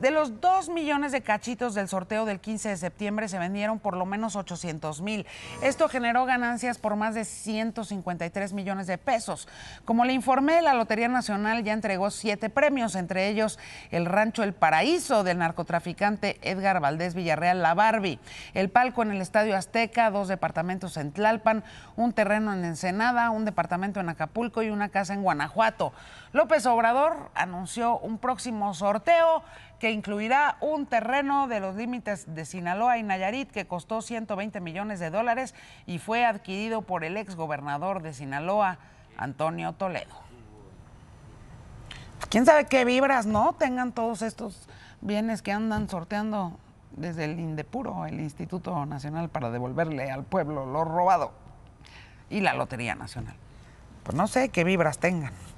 De los 2 millones de cachitos del sorteo del 15 de septiembre se vendieron por lo menos 800 mil. Esto generó ganancias por más de 153 millones de pesos. Como le informé, la Lotería Nacional ya entregó siete premios, entre ellos el Rancho El Paraíso del narcotraficante Edgar Valdés Villarreal La Barbie, el palco en el Estadio Azteca, dos departamentos en Tlalpan, un terreno en Ensenada, un departamento en Acapulco y una casa en Guanajuato. López Obrador anunció un próximo sorteo que incluirá un terreno de los límites de Sinaloa y Nayarit que costó 120 millones de dólares y fue adquirido por el ex gobernador de Sinaloa, Antonio Toledo. ¿Quién sabe qué vibras, no? Tengan todos estos bienes que andan sorteando desde el Indepuro, el Instituto Nacional para devolverle al pueblo lo robado y la Lotería Nacional. Pues no sé qué vibras tengan.